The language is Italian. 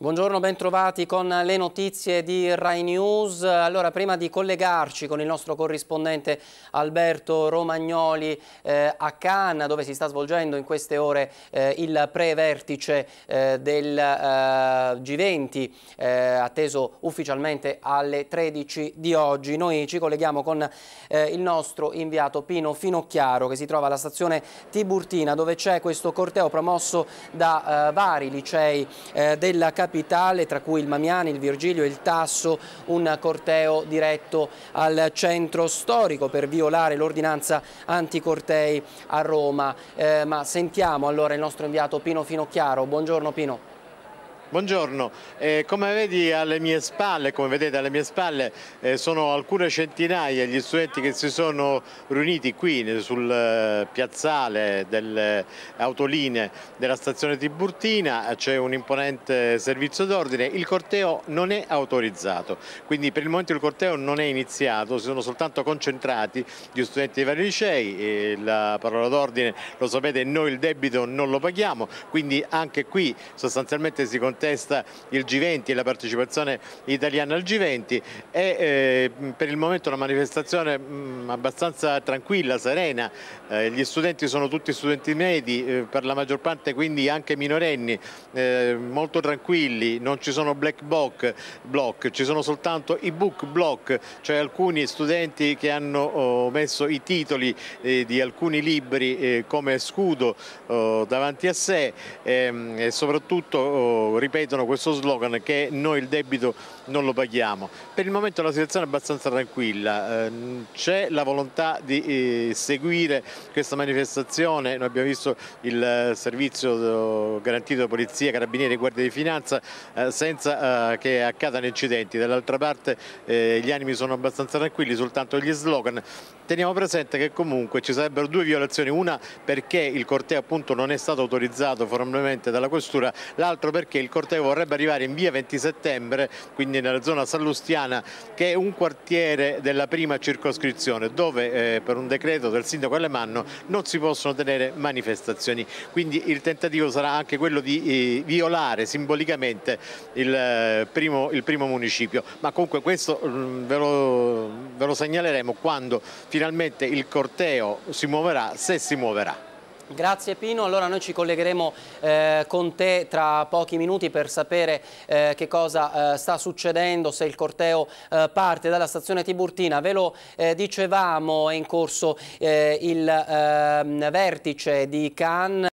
Buongiorno, bentrovati con le notizie di Rai News. Allora, prima di collegarci con il nostro corrispondente Alberto Romagnoli eh, a Cannes, dove si sta svolgendo in queste ore eh, il pre-vertice eh, del eh, G20, eh, atteso ufficialmente alle 13 di oggi, noi ci colleghiamo con eh, il nostro inviato Pino Finocchiaro, che si trova alla stazione Tiburtina, dove c'è questo corteo promosso da vari licei della capitale capitale, tra cui il Mamiani, il Virgilio e il Tasso, un corteo diretto al centro storico per violare l'ordinanza anticortei a Roma. Eh, ma sentiamo allora il nostro inviato Pino Finocchiaro. Buongiorno Pino. Buongiorno, eh, come vedi alle mie spalle, come vedete alle mie spalle eh, sono alcune centinaia gli studenti che si sono riuniti qui sul eh, piazzale delle eh, autoline della stazione Tiburtina, c'è un imponente servizio d'ordine, il corteo non è autorizzato, quindi per il momento il corteo non è iniziato, si sono soltanto concentrati gli studenti dei vari licei, la parola d'ordine lo sapete, noi il debito non lo paghiamo, quindi anche qui sostanzialmente si continua testa il G20 e la partecipazione italiana al G20 e eh, per il momento una manifestazione mm, abbastanza tranquilla, serena, eh, gli studenti sono tutti studenti medi, eh, per la maggior parte quindi anche minorenni, molto tranquilli, non ci sono black box block ci sono soltanto i book block, cioè alcuni studenti che hanno oh, messo i titoli di alcuni libri come scudo oh, davanti a sé ehm, e soprattutto oh, ripetono questo slogan che noi il debito non lo paghiamo. Per il momento la situazione è abbastanza tranquilla, eh, c'è la volontà di eh, seguire questa manifestazione, noi abbiamo visto il eh, servizio garantito da polizia, carabinieri e guardia di finanza senza che accadano incidenti, dall'altra parte gli animi sono abbastanza tranquilli, soltanto gli slogan. Teniamo presente che comunque ci sarebbero due violazioni, una perché il corteo appunto non è stato autorizzato formalmente dalla questura, l'altro perché il corteo corteo vorrebbe arrivare in via 20 settembre, quindi nella zona sallustiana, che è un quartiere della prima circoscrizione, dove eh, per un decreto del sindaco Alemanno non si possono tenere manifestazioni. Quindi il tentativo sarà anche quello di eh, violare simbolicamente il, eh, primo, il, primo, municipio. Ma comunque questo mh, mm, ve, lo, ve lo segnaleremo quando finalmente il corteo si muoverà, se si muoverà. Grazie Pino, allora noi ci collegheremo eh, con te tra pochi minuti per sapere eh, che cosa eh, sta succedendo, se il corteo eh, parte dalla stazione Tiburtina. Ve lo eh, dicevamo, è in corso eh, il ehm, vertice di Cannes.